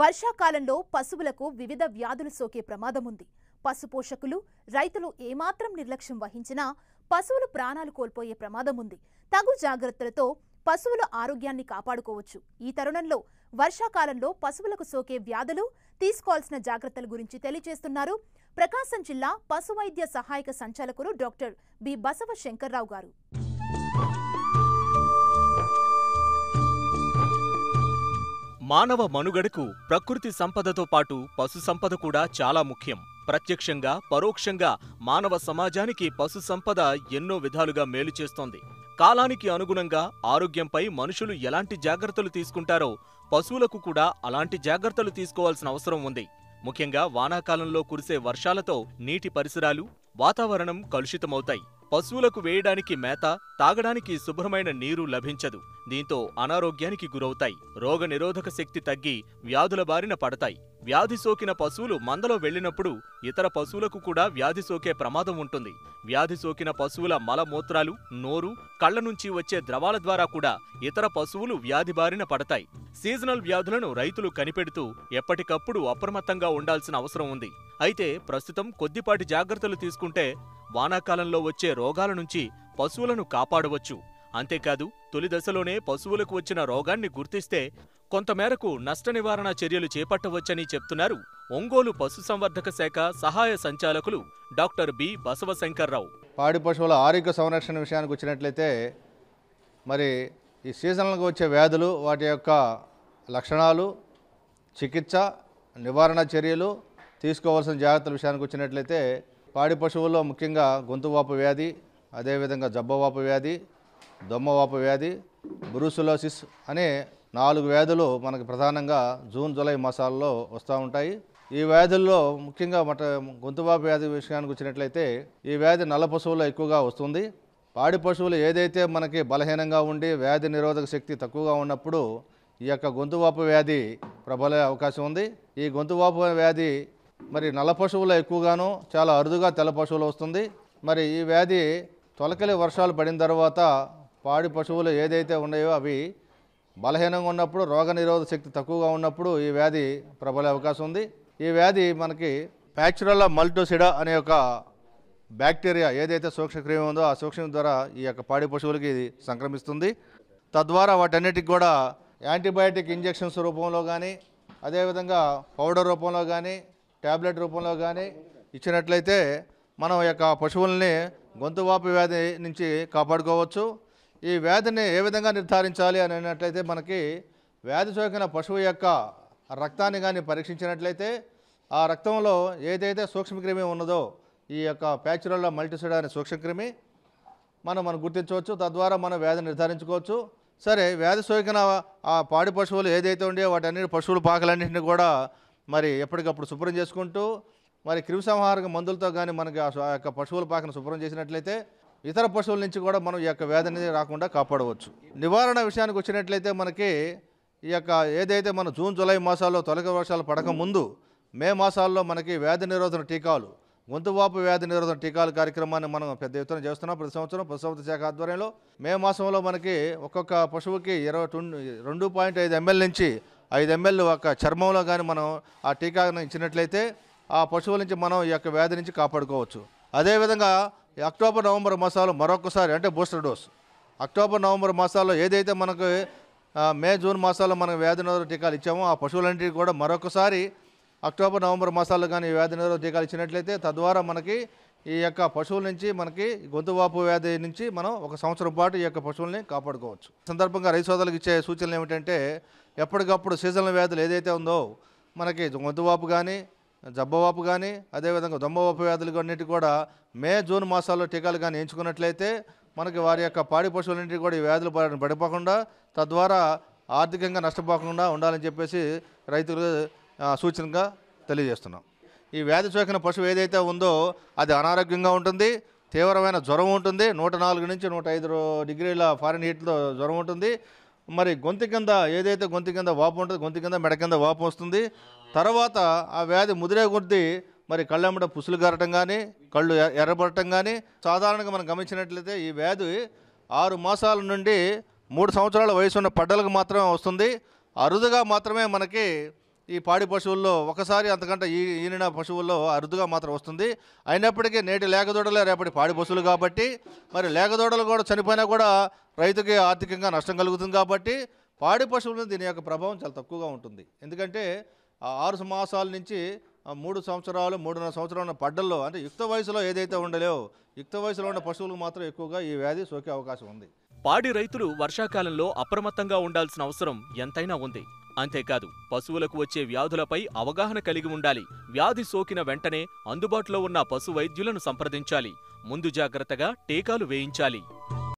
వర్షాకాలంలో పశువులకు వివిధ వ్యాధులు సోకే ప్రమాదం ఉంది పశుపోషకులు రైతులు ఏమాత్రం నిర్లక్ష్యం వహించినా పశువులు ప్రాణాలు కోల్పోయే ప్రమాదం ఉంది తగు జాగ్రత్తలతో పశువుల ఆరోగ్యాన్ని కాపాడుకోవచ్చు ఈ తరుణంలో వర్షాకాలంలో పశువులకు సోకే వ్యాధులు తీసుకోవాల్సిన జాగ్రత్తల గురించి తెలియజేస్తున్నారు ప్రకాశం జిల్లా పశువైద్య సహాయక సంచాలకులు డాక్టర్ బి బసవ శంకర్రావు గారు మానవ మనుగడకు ప్రకృతి సంపదతో పాటు పశు సంపద కూడా చాలా ముఖ్యం ప్రత్యక్షంగా పరోక్షంగా మానవ సమాజానికి పశు సంపద ఎన్నో విధాలుగా మేలు చేస్తోంది కాలానికి అనుగుణంగా ఆరోగ్యంపై మనుషులు ఎలాంటి జాగ్రత్తలు తీసుకుంటారో పశువులకు కూడా అలాంటి జాగ్రత్తలు తీసుకోవాల్సిన అవసరం ఉంది ముఖ్యంగా వానాకాలంలో కురిసే వర్షాలతో నీటి పరిసరాలు వాతావరణం కలుషితమవుతాయి పశువులకు వేయడానికి మేత తాగడానికి శుభ్రమైన నీరు లభించదు దీంతో అనారోగ్యానికి గురవుతాయి రోగనిరోధక శక్తి తగ్గి వ్యాధుల బారిన పడతాయి వ్యాధి సోకిన పశువులు మందలో వెళ్లినప్పుడు ఇతర పశువులకు కూడా వ్యాధి సోకే ప్రమాదం ఉంటుంది వ్యాధి సోకిన పశువుల మలమూత్రాలు నోరు కళ్ల నుంచి వచ్చే ద్రవాల ద్వారా కూడా ఇతర పశువులు వ్యాధి బారిన పడతాయి సీజనల్ వ్యాధులను రైతులు కనిపెడుతూ ఎప్పటికప్పుడు అప్రమత్తంగా ఉండాల్సిన అవసరం ఉంది అయితే ప్రస్తుతం కొద్దిపాటి జాగ్రత్తలు తీసుకుంటే వానాకాలంలో వచ్చే రోగాల నుంచి పశువులను కాపాడవచ్చు అంతేకాదు తొలి దశలోనే పశువులకు వచ్చిన రోగాన్ని గుర్తిస్తే కొంతమేరకు నష్ట నివారణ చర్యలు చేపట్టవచ్చని చెప్తున్నారు ఒంగోలు పశుసంవర్ధక శాఖ సహాయ సంచాలకులు డాక్టర్ బి బసవశంకర్రావు పాడి పశువుల ఆరోగ్య సంరక్షణ విషయానికి వచ్చినట్లయితే మరి ఈ సీజన్లకు వచ్చే వ్యాధులు వాటి యొక్క లక్షణాలు చికిత్స నివారణ చర్యలు తీసుకోవాల్సిన జాగ్రత్తల విషయానికి వచ్చినట్లయితే పాడి పశువుల్లో ముఖ్యంగా గొంతువాపు వ్యాధి అదేవిధంగా జబ్బవాపు వ్యాధి దొమ్మవాపు వ్యాధి బ్రూసులోసిస్ అనే నాలుగు వ్యాధులు మనకు ప్రధానంగా జూన్ జూలై మాసాల్లో వస్తూ ఉంటాయి ఈ వ్యాధుల్లో ముఖ్యంగా మట గొంతువాపు వ్యాధి విషయానికి వచ్చినట్లయితే ఈ వ్యాధి నల్ల పశువుల్లో ఎక్కువగా వస్తుంది పాడి పశువులు ఏదైతే మనకి బలహీనంగా ఉండి వ్యాధి నిరోధక శక్తి తక్కువగా ఉన్నప్పుడు ఈ యొక్క గొంతువాపు వ్యాధి ప్రబలే అవకాశం ఉంది ఈ గొంతువాపు వ్యాధి మరి నల్ల పశువులు ఎక్కువగాను చాలా అరుదుగా తెల్ల పశువులు వస్తుంది మరి ఈ వ్యాధి తొలకలి వర్షాలు పడిన తర్వాత పాడి పశువులు ఏదైతే ఉన్నాయో అవి బలహీనంగా ఉన్నప్పుడు రోగనిరోధ శక్తి తక్కువగా ఉన్నప్పుడు ఈ వ్యాధి ప్రబలే అవకాశం ఉంది ఈ వ్యాధి మనకి ప్యాచురల్లా మల్టోసిడా అనే ఒక బ్యాక్టీరియా ఏదైతే సూక్ష్మక్రియం ఉందో ఆ సూక్ష్మ ద్వారా ఈ యొక్క పాడి పశువులకి సంక్రమిస్తుంది తద్వారా వాటన్నిటికి కూడా యాంటీబయాటిక్ ఇంజెక్షన్స్ రూపంలో కానీ అదేవిధంగా పౌడర్ రూపంలో కానీ ట్యాబ్లెట్ రూపంలో కానీ ఇచ్చినట్లయితే మనం యొక్క పశువుల్ని గొంతువాపు వ్యాధి నుంచి కాపాడుకోవచ్చు ఈ వ్యాధిని ఏ విధంగా నిర్ధారించాలి అని అన్నట్లయితే మనకి వ్యాధి సోకిన పశువు యొక్క రక్తాన్ని కానీ పరీక్షించినట్లయితే ఆ రక్తంలో ఏదైతే సూక్ష్మక్రిమి ఉన్నదో ఈ యొక్క ప్యాచురల్ మల్టీసైడ్ అనే సూక్ష్మక్రిమి మనం మనం గుర్తించవచ్చు తద్వారా మనం వ్యాధిని నిర్ధారించుకోవచ్చు సరే వ్యాధి సోకిన ఆ పాడి పశువులు ఏదైతే వాటి అన్ని పశువుల పాకలన్నింటినీ కూడా మరి ఎప్పటికప్పుడు శుభ్రం చేసుకుంటూ మరి క్రిమిసంహారక మందులతో కానీ మనకి ఆ యొక్క పశువుల పాకను శుభ్రం చేసినట్లయితే ఇతర పశువుల నుంచి కూడా మనం ఈ యొక్క వ్యాధి రాకుండా కాపాడవచ్చు నివారణ విషయానికి వచ్చినట్లయితే మనకి ఈ యొక్క ఏదైతే మన జూన్ జూలై మాసాల్లో తొలగ వర్షాలు పడకముందు మే మాసాల్లో మనకి వ్యాధి నిరోధన టీకాలు గొంతువాపు వ్యాధి నిరోధన టీకాల కార్యక్రమాన్ని మనం పెద్ద ఎత్తున చేస్తున్నాం ప్రతి సంవత్సరం పశుసంపద శాఖ ఆధ్వర్యంలో మే మాసంలో మనకి ఒక్కొక్క పశువుకి ఇరవై రెండు పాయింట్ ఐదు ఎంఎల్ నుంచి ఐదు ఎంఎల్ ఒక చర్మంలో కానీ మనం ఆ టీకాను ఇచ్చినట్లయితే ఆ పశువుల నుంచి మనం ఈ యొక్క వ్యాధి నుంచి కాపాడుకోవచ్చు అదేవిధంగా అక్టోబర్ నవంబర్ మాసాలు మరొకసారి అంటే బూస్టర్ డోస్ అక్టోబర్ నవంబర్ మాసాల్లో ఏదైతే మనకు మే జూన్ మాసాల్లో మనం వ్యాధి నిరోధక టీకాలు ఇచ్చామో ఆ పశువులన్నింటికి కూడా మరొకసారి అక్టోబర్ నవంబర్ మాసాల్లో కానీ వ్యాధి నిరోధక టీకాలు ఇచ్చినట్లయితే తద్వారా మనకి ఈ యొక్క పశువుల నుంచి మనకి గొంతువాపు వ్యాధి నుంచి మనం ఒక సంవత్సరం పాటు ఈ యొక్క పశువుల్ని కాపాడుకోవచ్చు సందర్భంగా రైతు సోదరులకు ఇచ్చే సూచనలు ఏమిటంటే ఎప్పటికప్పుడు సీజనల్ వ్యాధులు ఏదైతే ఉందో మనకి గొంతువాపు కానీ జబ్బవాపు కానీ అదేవిధంగా దొమ్మవాపు వ్యాధులు అన్నిటి కూడా మే జూన్ మాసాల్లో టీకాలు కానీ ఎంచుకున్నట్లయితే మనకి వారి యొక్క పాడి పశువులన్నింటి కూడా ఈ వ్యాధులు పడిపోకుండా తద్వారా ఆర్థికంగా నష్టపోకుండా ఉండాలని చెప్పేసి రైతులు సూచనగా తెలియజేస్తున్నాం ఈ వ్యాధి సోకిన పశువు ఏదైతే ఉందో అది అనారోగ్యంగా ఉంటుంది తీవ్రమైన జ్వరం ఉంటుంది నూట నాలుగు నుంచి నూట ఐదు డిగ్రీల ఫారెన్ హీట్లో జ్వరం ఉంటుంది మరి గొంతు కింద ఏదైతే గొంతు కింద వాపు ఉంటుందో గొంతు కింద మెడ కింద వాపు వస్తుంది తర్వాత ఆ వ్యాధి ముదిరే కొద్దీ మరి కళ్ళెమ్మడ పుసులు గారటం కానీ కళ్ళు ఎర్రబడటం కానీ సాధారణంగా మనం గమనించినట్లయితే ఈ వ్యాధి ఆరు మాసాల నుండి మూడు సంవత్సరాల వయసు ఉన్న పడ్డలకు మాత్రమే వస్తుంది అరుదుగా మాత్రమే మనకి ఈ పాడి పశువుల్లో ఒకసారి అంతకంటే ఈ ఈనిన పశువుల్లో అరుదుగా మాత్రం వస్తుంది అయినప్పటికీ నేటి లేకదోడలే రేపటి పాడి పశువులు కాబట్టి మరి లేకదోడలు కూడా చనిపోయినా కూడా రైతుకి ఆర్థికంగా నష్టం కలుగుతుంది కాబట్టి పాడి పశువుల దీని యొక్క ప్రభావం చాలా తక్కువగా ఉంటుంది ఎందుకంటే ఆరు మాసాల నుంచి మూడు సంవత్సరాలు మూడున్నర సంవత్సరాలు ఉన్న పడ్డల్లో అంటే యుక్త వయసులో ఏదైతే ఉండలేవో యుక్త వయసులో ఉన్న పశువులకు మాత్రం ఎక్కువగా ఈ వ్యాధి సోకే అవకాశం ఉంది పాడి రైతులు వర్షాకాలంలో అప్రమత్తంగా ఉండాల్సిన అవసరం ఎంతైనా ఉంది అంతేకాదు పశువులకు వచ్చే వ్యాధులపై అవగాహన కలిగి ఉండాలి వ్యాధి సోకిన వెంటనే అందుబాటులో ఉన్న పశు వైద్యులను సంప్రదించాలి ముందు జాగ్రత్తగా టీకాలు వేయించాలి